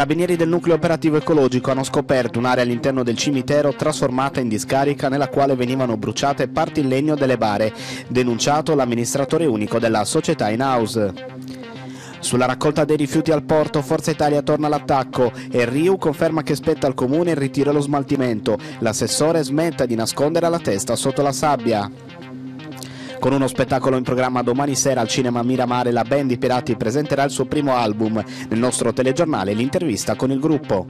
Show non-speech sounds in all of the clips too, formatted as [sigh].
carabinieri del nucleo operativo ecologico hanno scoperto un'area all'interno del cimitero trasformata in discarica nella quale venivano bruciate parti in legno delle bare, denunciato l'amministratore unico della società in house. Sulla raccolta dei rifiuti al porto Forza Italia torna all'attacco e Riu conferma che spetta al comune il ritiro e lo smaltimento. L'assessore smetta di nascondere la testa sotto la sabbia. Con uno spettacolo in programma domani sera al cinema Miramare, la band di Pirati presenterà il suo primo album. Nel nostro telegiornale l'intervista con il gruppo.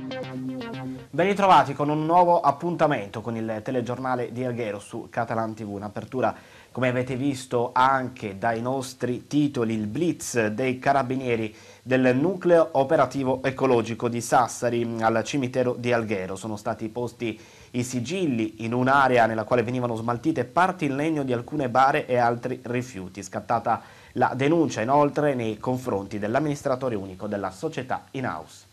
Ben ritrovati con un nuovo appuntamento con il telegiornale di Alghero su Catalan TV, un'apertura come avete visto anche dai nostri titoli, il blitz dei carabinieri del nucleo operativo ecologico di Sassari al cimitero di Alghero. Sono stati posti i sigilli in un'area nella quale venivano smaltite parti in legno di alcune bare e altri rifiuti. Scattata la denuncia inoltre nei confronti dell'amministratore unico della società in house.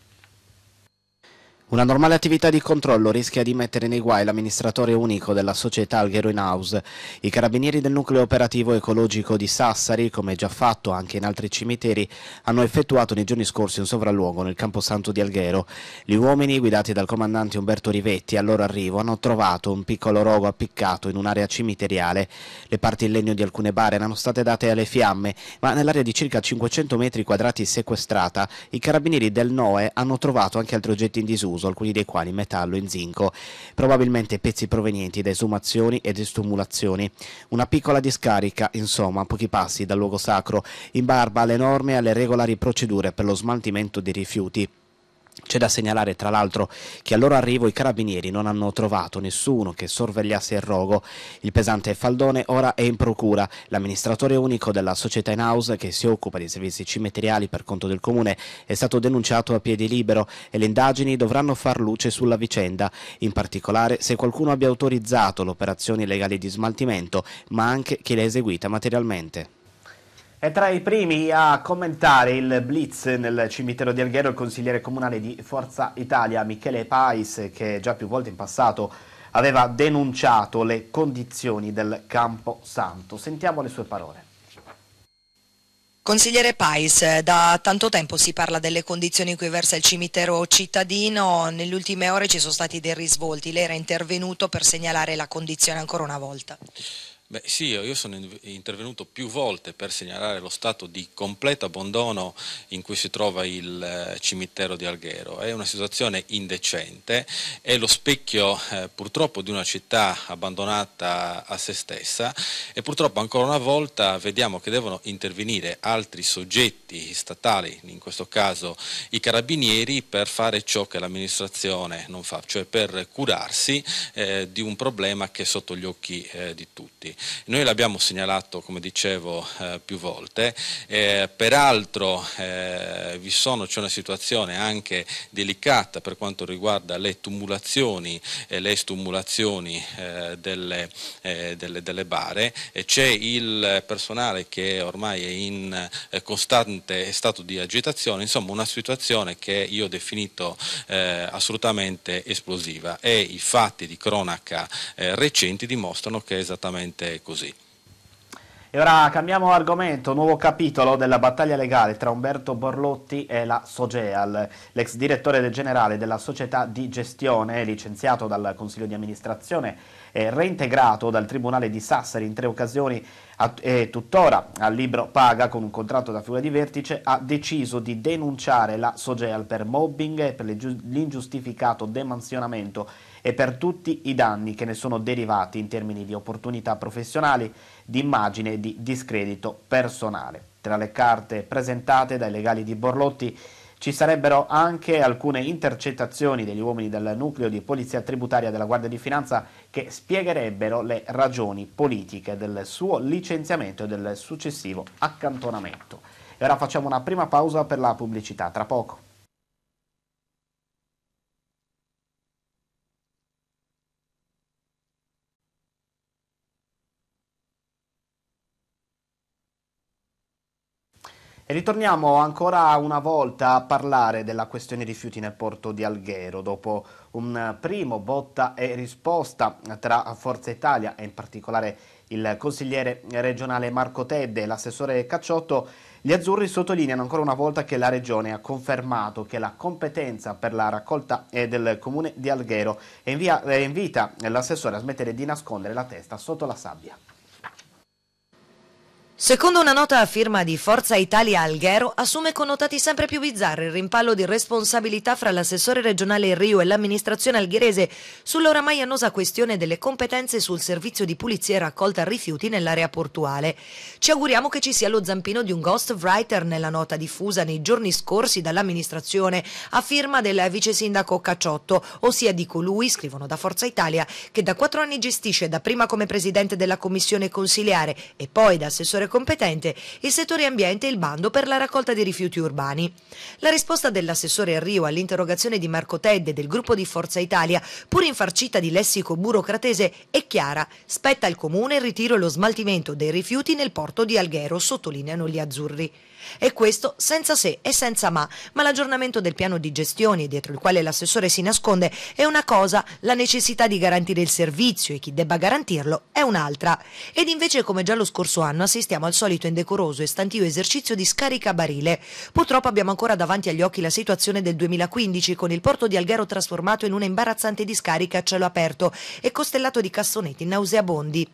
Una normale attività di controllo rischia di mettere nei guai l'amministratore unico della società Alghero in House. I carabinieri del nucleo operativo ecologico di Sassari, come già fatto anche in altri cimiteri, hanno effettuato nei giorni scorsi un sopralluogo nel camposanto di Alghero. Gli uomini, guidati dal comandante Umberto Rivetti, al loro arrivo hanno trovato un piccolo rogo appiccato in un'area cimiteriale. Le parti in legno di alcune bare erano state date alle fiamme, ma nell'area di circa 500 metri quadrati sequestrata, i carabinieri del NOE hanno trovato anche altri oggetti in disuso uso, alcuni dei quali in metallo e in zinco, probabilmente pezzi provenienti da esumazioni ed estumulazioni. Una piccola discarica, insomma, a pochi passi dal luogo sacro, in barba alle norme e alle regolari procedure per lo smaltimento dei rifiuti. C'è da segnalare tra l'altro che al loro arrivo i carabinieri non hanno trovato nessuno che sorvegliasse il rogo. Il pesante faldone ora è in procura. L'amministratore unico della società in house che si occupa dei servizi cimiteriali per conto del comune è stato denunciato a piedi libero e le indagini dovranno far luce sulla vicenda, in particolare se qualcuno abbia autorizzato l'operazione illegale di smaltimento ma anche chi l'ha eseguita materialmente. È tra i primi a commentare il blitz nel cimitero di Alghero il consigliere comunale di Forza Italia Michele Pais che già più volte in passato aveva denunciato le condizioni del Campo Santo. Sentiamo le sue parole. Consigliere Pais, da tanto tempo si parla delle condizioni in cui versa il cimitero cittadino, nelle ultime ore ci sono stati dei risvolti, lei era intervenuto per segnalare la condizione ancora una volta. Beh, sì, io sono intervenuto più volte per segnalare lo stato di completo abbandono in cui si trova il eh, cimitero di Alghero. È una situazione indecente, è lo specchio eh, purtroppo di una città abbandonata a se stessa e purtroppo ancora una volta vediamo che devono intervenire altri soggetti statali, in questo caso i carabinieri, per fare ciò che l'amministrazione non fa, cioè per curarsi eh, di un problema che è sotto gli occhi eh, di tutti. Noi l'abbiamo segnalato, come dicevo, eh, più volte, eh, peraltro eh, sono, c'è una situazione anche delicata per quanto riguarda le tumulazioni e eh, le stumulazioni eh, delle, delle, delle, bare, c'è il personale che ormai è in costante stato di agitazione, insomma una situazione che io ho definito assolutamente esplosiva e i fatti di cronaca recenti dimostrano che è esattamente è così. E ora cambiamo argomento, nuovo capitolo della battaglia legale tra Umberto Borlotti e la Sogeal. L'ex direttore generale della società di gestione, licenziato dal Consiglio di amministrazione e reintegrato dal Tribunale di Sassari in tre occasioni e tuttora al libro Paga con un contratto da figura di vertice, ha deciso di denunciare la Sogeal per mobbing e per l'ingiustificato demansionamento e per tutti i danni che ne sono derivati in termini di opportunità professionali, di immagine e di discredito personale. Tra le carte presentate dai legali di Borlotti ci sarebbero anche alcune intercettazioni degli uomini del nucleo di polizia tributaria della Guardia di Finanza che spiegherebbero le ragioni politiche del suo licenziamento e del successivo accantonamento. E ora facciamo una prima pausa per la pubblicità, tra poco. E ritorniamo ancora una volta a parlare della questione rifiuti nel porto di Alghero dopo un primo botta e risposta tra Forza Italia e in particolare il consigliere regionale Marco Tedde e l'assessore Cacciotto, gli azzurri sottolineano ancora una volta che la regione ha confermato che la competenza per la raccolta è del comune di Alghero e invita l'assessore a smettere di nascondere la testa sotto la sabbia. Secondo una nota a firma di Forza Italia Alghero, assume connotati sempre più bizzarri il rimpallo di responsabilità fra l'assessore regionale Rio e l'amministrazione algherese sull'oramai annosa questione delle competenze sul servizio di pulizia e raccolta rifiuti nell'area portuale. Ci auguriamo che ci sia lo zampino di un ghostwriter nella nota diffusa nei giorni scorsi dall'amministrazione a firma del vice sindaco Cacciotto, ossia di colui, scrivono da Forza Italia, che da quattro anni gestisce dapprima come presidente della commissione consiliare e poi da assessore competente il settore ambiente e il bando per la raccolta di rifiuti urbani. La risposta dell'assessore Rio all'interrogazione di Marco Tedde del gruppo di Forza Italia, pur infarcita di lessico burocratese, è chiara. Spetta al comune il ritiro e lo smaltimento dei rifiuti nel porto di Alghero, sottolineano gli azzurri. E questo senza se e senza ma, ma l'aggiornamento del piano di gestione dietro il quale l'assessore si nasconde è una cosa, la necessità di garantire il servizio e chi debba garantirlo è un'altra. Ed invece come già lo scorso anno assistiamo al solito indecoroso e stantio esercizio di scarica barile. Purtroppo abbiamo ancora davanti agli occhi la situazione del 2015 con il porto di Alghero trasformato in una imbarazzante discarica a cielo aperto e costellato di cassonetti nauseabondi.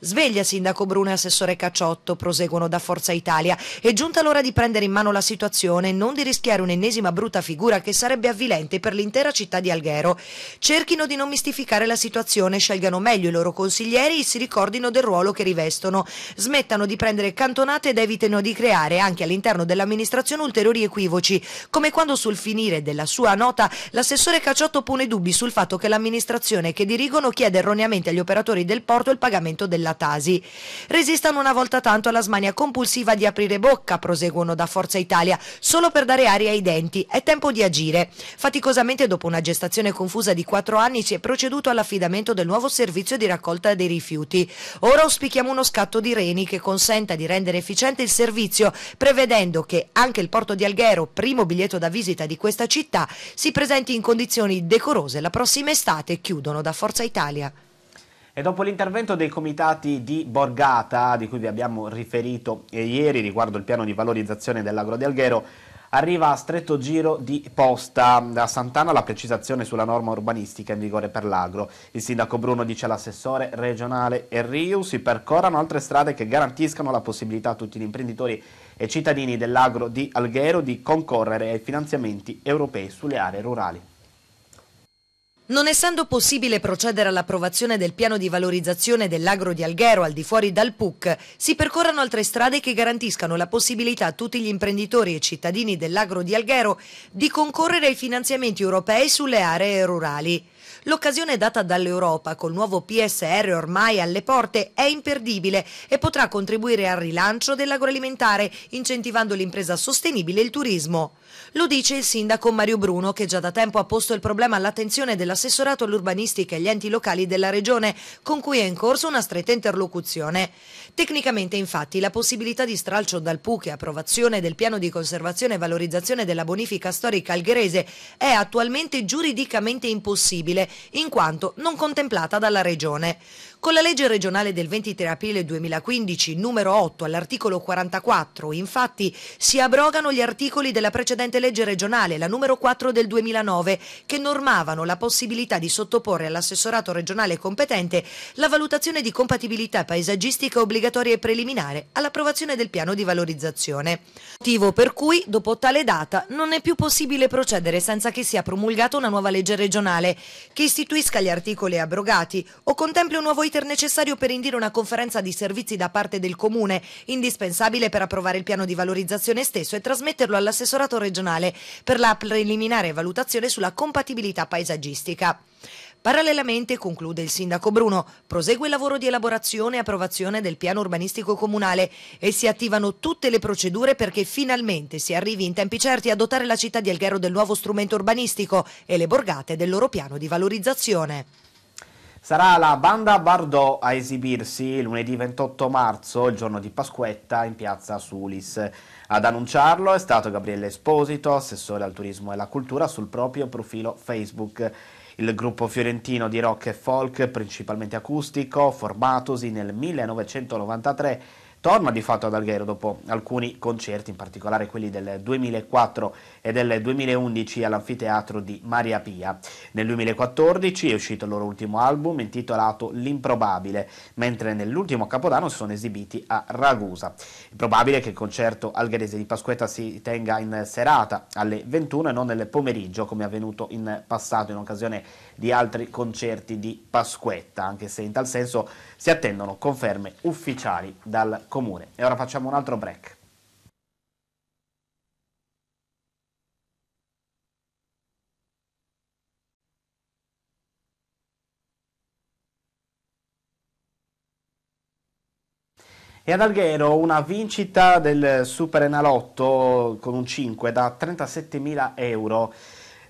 Sveglia sindaco Bruno e assessore Cacciotto, proseguono da Forza Italia è giunta l'ora ora di prendere in mano la situazione e non di rischiare un'ennesima brutta figura che sarebbe avvilente per l'intera città di Alghero. Cerchino di non mistificare la situazione, scelgano meglio i loro consiglieri e si ricordino del ruolo che rivestono. Smettano di prendere cantonate ed evitino di creare anche all'interno dell'amministrazione ulteriori equivoci, come quando sul finire della sua nota l'assessore Cacciotto pone dubbi sul fatto che l'amministrazione che dirigono chiede erroneamente agli operatori del porto il pagamento della Tasi. Resistano una volta tanto alla smania compulsiva di aprire bocca, proseguire proseguono da Forza Italia solo per dare aria ai denti. È tempo di agire. Faticosamente dopo una gestazione confusa di quattro anni si è proceduto all'affidamento del nuovo servizio di raccolta dei rifiuti. Ora auspichiamo uno scatto di reni che consenta di rendere efficiente il servizio, prevedendo che anche il porto di Alghero, primo biglietto da visita di questa città, si presenti in condizioni decorose la prossima estate. Chiudono da Forza Italia. E dopo l'intervento dei comitati di Borgata, di cui vi abbiamo riferito ieri riguardo il piano di valorizzazione dell'agro di Alghero, arriva a stretto giro di posta da Sant'Anna la precisazione sulla norma urbanistica in vigore per l'agro. Il sindaco Bruno dice all'assessore regionale e Riu si percorrono altre strade che garantiscano la possibilità a tutti gli imprenditori e cittadini dell'agro di Alghero di concorrere ai finanziamenti europei sulle aree rurali. Non essendo possibile procedere all'approvazione del piano di valorizzazione dell'agro di Alghero al di fuori dal PUC, si percorrano altre strade che garantiscano la possibilità a tutti gli imprenditori e cittadini dell'agro di Alghero di concorrere ai finanziamenti europei sulle aree rurali. L'occasione data dall'Europa col nuovo PSR ormai alle porte è imperdibile e potrà contribuire al rilancio dell'agroalimentare, incentivando l'impresa sostenibile e il turismo. Lo dice il sindaco Mario Bruno, che già da tempo ha posto il problema all'attenzione dell'assessorato all'urbanistica e agli enti locali della regione, con cui è in corso una stretta interlocuzione. Tecnicamente, infatti, la possibilità di stralcio dal PUC e approvazione del piano di conservazione e valorizzazione della bonifica storica algherese è attualmente giuridicamente impossibile in quanto non contemplata dalla Regione. Con la legge regionale del 23 aprile 2015, numero 8, all'articolo 44, infatti, si abrogano gli articoli della precedente legge regionale, la numero 4 del 2009, che normavano la possibilità di sottoporre all'assessorato regionale competente la valutazione di compatibilità paesaggistica obbligatoria e preliminare all'approvazione del piano di valorizzazione. Motivo per cui, dopo tale data, non è più possibile procedere senza che sia promulgata una nuova legge regionale che istituisca gli articoli abrogati o contempli un nuovo l'iter necessario per indire una conferenza di servizi da parte del Comune, indispensabile per approvare il piano di valorizzazione stesso e trasmetterlo all'assessorato regionale per la preliminare valutazione sulla compatibilità paesaggistica. Parallelamente, conclude il sindaco Bruno, prosegue il lavoro di elaborazione e approvazione del piano urbanistico comunale e si attivano tutte le procedure perché finalmente si arrivi in tempi certi a dotare la città di Alghero del nuovo strumento urbanistico e le borgate del loro piano di valorizzazione. Sarà la banda Bardot a esibirsi lunedì 28 marzo, il giorno di Pasquetta, in piazza Sulis. Ad annunciarlo è stato Gabriele Esposito, assessore al turismo e alla cultura, sul proprio profilo Facebook. Il gruppo fiorentino di rock e folk, principalmente acustico, formatosi nel 1993 torna di fatto ad Alghero dopo alcuni concerti, in particolare quelli del 2004 e del 2011 all'anfiteatro di Maria Pia. Nel 2014 è uscito il loro ultimo album intitolato L'improbabile, mentre nell'ultimo capodanno si sono esibiti a Ragusa. È probabile che il concerto algherese di Pasquetta si tenga in serata alle 21 e non nel pomeriggio come è avvenuto in passato in occasione di altri concerti di Pasquetta, anche se in tal senso si attendono conferme ufficiali dal comune. E ora facciamo un altro break. E ad Alghero una vincita del Super Enalotto con un 5 da 37.000 euro.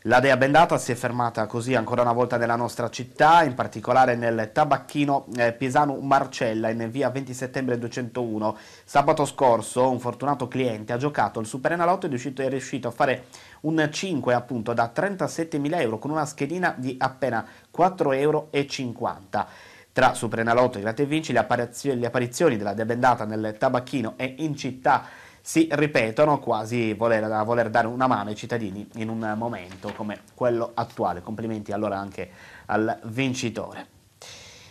La Dea Bendata si è fermata così ancora una volta nella nostra città, in particolare nel tabacchino eh, Pisano Marcella in via 20 settembre 201. Sabato scorso un fortunato cliente ha giocato il Superenalotto ed è riuscito a fare un 5 appunto da 37.000 euro con una schedina di appena 4,50 euro. Tra Suprenalotto e Grate Vinci le, apparizioni della dea bendata nel tabacchino e in città si ripetono quasi voler, voler dare una mano ai cittadini in un momento come quello attuale. Complimenti allora anche al vincitore.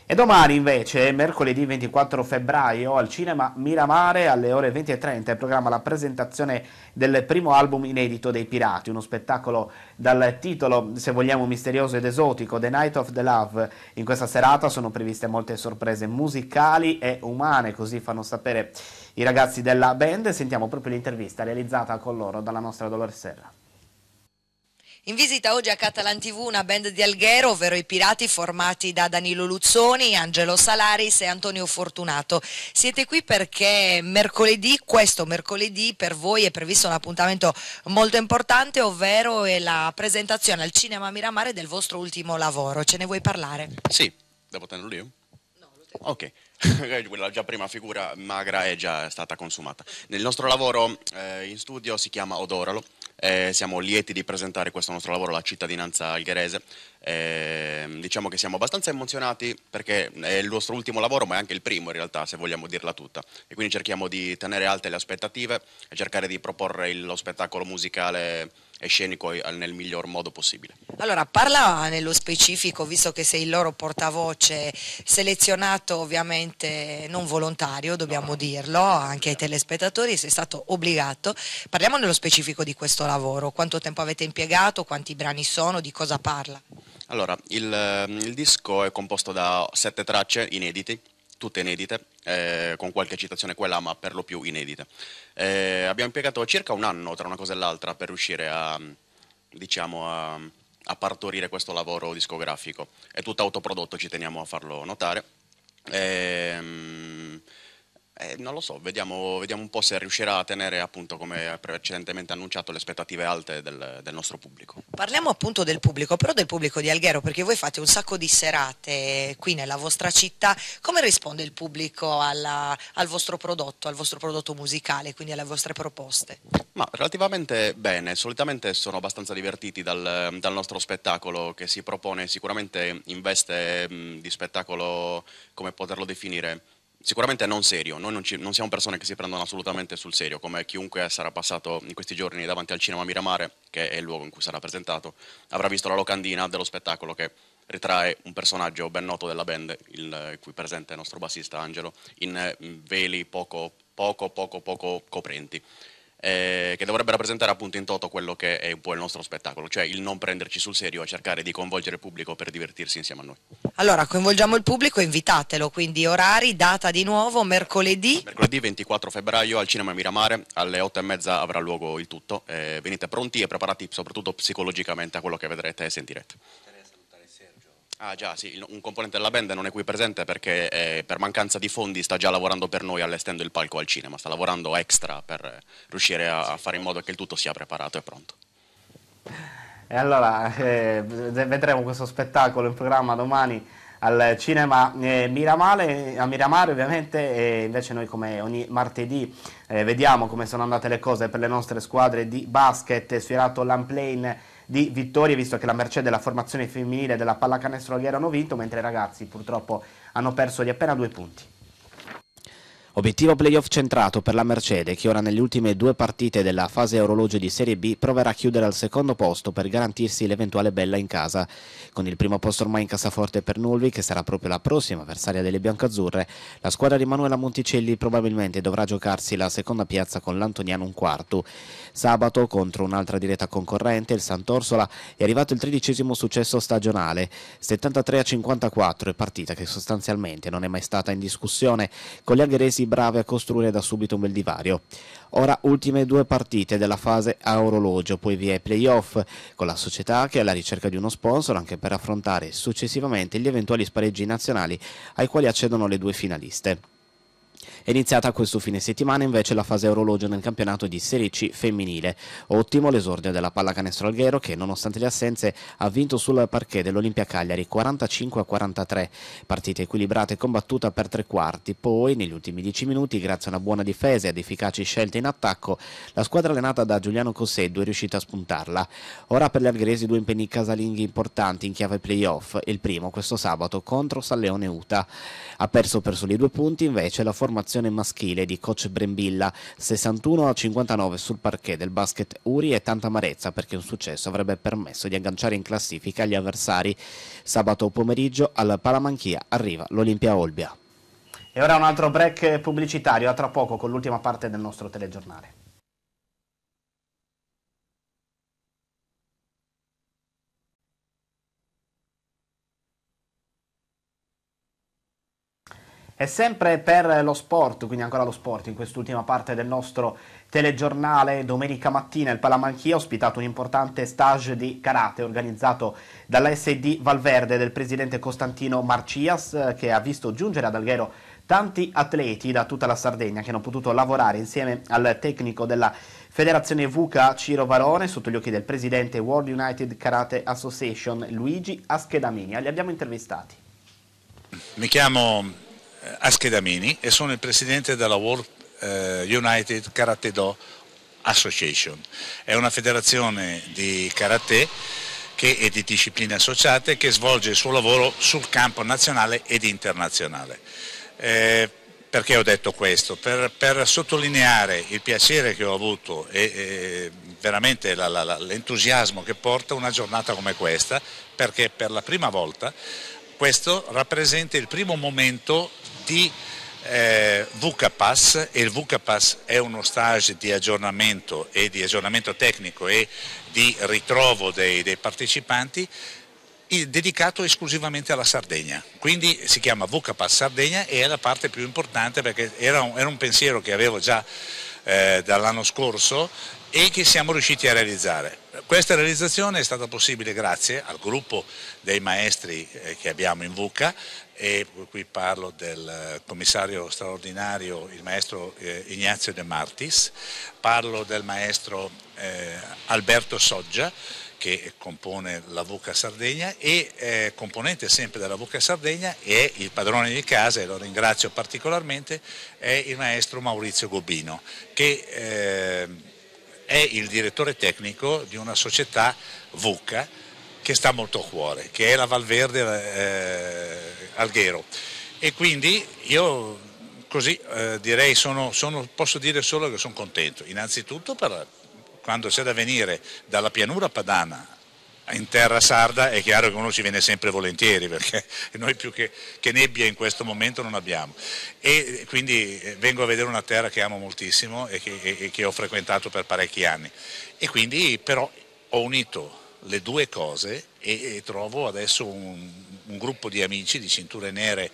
E domani invece, mercoledì 24 febbraio, al cinema Miramare alle ore 20.30 programma la presentazione del primo album inedito dei Pirati, uno spettacolo dal titolo, se vogliamo, misterioso ed esotico, The Night of the Love. In questa serata sono previste molte sorprese musicali e umane, così fanno sapere i ragazzi della band e sentiamo proprio l'intervista realizzata con loro dalla nostra Dolores Serra. In visita oggi a Catalan TV una band di Alghero, ovvero i Pirati, formati da Danilo Luzzoni, Angelo Salaris e Antonio Fortunato. Siete qui perché mercoledì, questo mercoledì, per voi è previsto un appuntamento molto importante, ovvero la presentazione al Cinema Miramare del vostro ultimo lavoro. Ce ne vuoi parlare? Sì, devo tenerlo io? No, lo tengo. Ok. Eh, quella già prima figura magra è già stata consumata. Nel nostro lavoro eh, in studio si chiama Odoralo, eh, siamo lieti di presentare questo nostro lavoro alla cittadinanza algherese. Eh, diciamo che siamo abbastanza emozionati perché è il nostro ultimo lavoro, ma è anche il primo in realtà, se vogliamo dirla tutta. E quindi cerchiamo di tenere alte le aspettative e cercare di proporre lo spettacolo musicale e scenico nel miglior modo possibile. Allora, parla nello specifico, visto che sei il loro portavoce, selezionato ovviamente non volontario, dobbiamo no, no. dirlo, anche ai certo. telespettatori, sei stato obbligato. Parliamo nello specifico di questo lavoro lavoro? Quanto tempo avete impiegato? Quanti brani sono? Di cosa parla? Allora, il, ehm, il disco è composto da sette tracce inedite, tutte inedite, eh, con qualche citazione quella, ma per lo più inedite. Eh, abbiamo impiegato circa un anno tra una cosa e l'altra per riuscire a, diciamo, a, a partorire questo lavoro discografico. È tutto autoprodotto, ci teniamo a farlo notare. Eh, eh, non lo so, vediamo, vediamo, un po' se riuscirà a tenere, appunto, come precedentemente annunciato, le aspettative alte del, del, nostro pubblico. Parliamo appunto del pubblico, però del pubblico di Alghero, perché voi fate un sacco di serate qui nella vostra città. Come risponde il pubblico alla, al vostro prodotto, al vostro prodotto musicale, quindi alle vostre proposte? Ma relativamente bene, solitamente sono abbastanza divertiti dal, dal nostro spettacolo che si propone sicuramente in veste mh, mm, di spettacolo, come poterlo definire? sicuramente non serio, noi non, ci, non, siamo persone che si prendono assolutamente sul serio, come chiunque sarà passato in questi giorni davanti al cinema Miramare, che è il luogo in cui sarà presentato, avrà visto la locandina dello spettacolo che ritrae un personaggio ben noto della band, il cui presente è il nostro bassista Angelo, in veli poco, poco, poco, poco coprenti eh, che dovrebbe rappresentare appunto in toto quello che è un po' il nostro spettacolo, cioè il non prenderci sul serio e cercare di coinvolgere il pubblico per divertirsi insieme a noi. Allora, coinvolgiamo il pubblico invitatelo, quindi orari, data di nuovo, mercoledì. Mercoledì 24 febbraio al Cinema Miramare, alle 8 e mezza avrà luogo il tutto, eh, venite pronti e preparati soprattutto psicologicamente a quello che vedrete e sentirete. Ah già, sì, un componente della band non è qui presente perché eh, per mancanza di fondi sta già lavorando per noi allestendo il palco al cinema, sta lavorando extra per riuscire a, a fare in modo che il tutto sia preparato e pronto. E allora eh, vedremo questo spettacolo in programma domani al cinema eh, Miramale, a Miramare ovviamente e invece noi come ogni martedì eh, vediamo come sono andate le cose per le nostre squadre di basket sfiorato l'Amplane di vittorie, visto che la Mercedes e la formazione femminile della pallacanestro Rogliera hanno vinto, mentre i ragazzi purtroppo hanno perso di appena due punti. Obiettivo playoff centrato per la Mercedes che ora nelle ultime due partite della fase orologio di Serie B proverà a chiudere al secondo posto per garantirsi l'eventuale bella in casa. Con il primo posto ormai in cassaforte per Nulvi che sarà proprio la prossima avversaria delle biancazzurre, la squadra di Manuela Monticelli probabilmente dovrà giocarsi la seconda piazza con l'Antoniano un quarto. Sabato contro un'altra diretta concorrente, il Sant'Orsola, è arrivato il tredicesimo successo stagionale, 73 a 54 è partita che sostanzialmente non è mai stata in discussione con gli algheresi ragazzi bravi a costruire da subito un bel divario. Ora ultime due partite della fase a orologio, poi vi è playoff con la società che è alla ricerca di uno sponsor anche per affrontare successivamente gli eventuali spareggi nazionali ai quali accedono le due finaliste. È iniziata questo fine settimana invece la fase orologio nel campionato di Serie C femminile. Ottimo l'esordio della pallacanestro Alghero che nonostante le assenze ha vinto sul parquet dell'Olimpia Cagliari 45 43. Partita equilibrata e combattuta per tre quarti. Poi negli ultimi dieci minuti grazie a una buona difesa e ad efficaci scelte in attacco la squadra allenata da Giuliano Cosseddu è riuscita a spuntarla. Ora per le algheresi due impegni casalinghi importanti in chiave playoff. Il primo questo sabato contro San Leone Uta. Ha perso per soli due punti invece la formazione formazione maschile di coach Brembilla, 61 a 59 sul parquet del basket Uri e tanta amarezza perché un successo avrebbe permesso di agganciare in classifica gli avversari. Sabato pomeriggio al Palamanchia arriva l'Olimpia Olbia. E ora un altro break pubblicitario, a tra poco con l'ultima parte del nostro telegiornale. E sempre per lo sport, quindi ancora lo sport, in quest'ultima parte del nostro telegiornale, domenica mattina il Palamanchia ha ospitato un importante stage di karate organizzato dalla SD Valverde del presidente Costantino Marcias, che ha visto giungere ad Alghero tanti atleti da tutta la Sardegna che hanno potuto lavorare insieme al tecnico della Federazione VUCA Ciro Varone sotto gli occhi del presidente World United Karate Association Luigi Aschedamini. Li abbiamo intervistati. Mi chiamo eh, a Schedamini e sono il presidente della World eh, United Karate Do Association. È una federazione di karate e di discipline associate che svolge il suo lavoro sul campo nazionale ed internazionale. Eh, perché ho detto questo? Per, per, sottolineare il piacere che ho avuto e, e veramente la, la, la, l'entusiasmo che porta una giornata come questa, perché per la prima volta questo rappresenta il primo momento di eh, Pass e il Pass è uno stage di aggiornamento e di aggiornamento tecnico e di ritrovo dei, dei partecipanti dedicato esclusivamente alla Sardegna, quindi si chiama VKPass Sardegna e è la parte più importante perché era un, era un pensiero che avevo già eh, dall'anno scorso e che siamo riusciti a realizzare. Questa realizzazione è stata possibile grazie al gruppo dei maestri eh, che abbiamo in VUCA, e qui parlo del eh, commissario straordinario, il maestro eh, Ignazio De Martis, parlo del maestro eh, Alberto Soggia che compone la Vuca Sardegna e eh, componente sempre della Vuca Sardegna e il padrone di casa, e lo ringrazio particolarmente, è il maestro Maurizio Gobino, che eh, è il direttore tecnico di una società Vuca che sta molto a cuore, che è la Valverde eh, Alghero. E quindi io così eh, direi sono, sono, posso dire solo che sono contento, innanzitutto per quando c'è da venire dalla pianura padana in terra sarda è chiaro che uno ci viene sempre volentieri perché [laughs] noi più che, che, nebbia in questo momento non abbiamo e quindi eh, vengo a vedere una terra che amo moltissimo e che, e che ho frequentato per parecchi anni e quindi però ho unito le due cose e, e trovo adesso un, un, gruppo di amici di cinture nere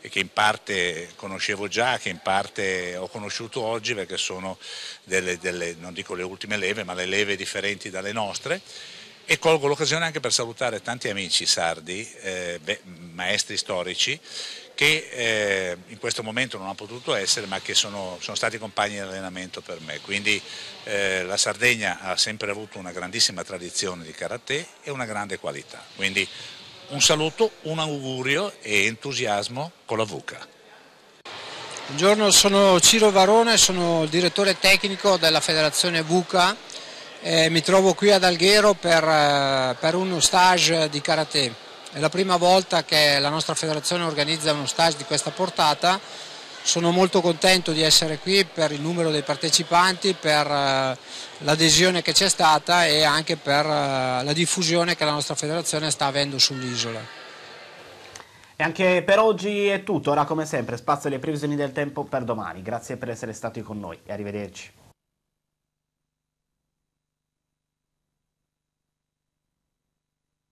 che in parte conoscevo già, che in parte ho conosciuto oggi perché sono delle, delle non dico le ultime leve, ma le leve differenti dalle nostre e colgo l'occasione anche per salutare tanti amici sardi, eh, beh, maestri storici, che eh, in questo momento non hanno potuto essere, ma che sono, sono stati compagni di allenamento per me. Quindi eh, la Sardegna ha sempre avuto una grandissima tradizione di karate e una grande qualità. Quindi un saluto, un augurio e entusiasmo con la VUCA. Buongiorno, sono Ciro Varone, sono il direttore tecnico della Federazione VUCA eh, mi trovo qui ad Alghero per, eh, per uno stage di karate. È la prima volta che la nostra federazione organizza uno stage di questa portata. Sono molto contento di essere qui per il numero dei partecipanti, per eh, l'adesione che c'è stata e anche per eh, la diffusione che la nostra federazione sta avendo sull'isola. E anche per oggi è tutto, ora come sempre spazio alle previsioni del tempo per domani. Grazie per essere stati con noi e arrivederci.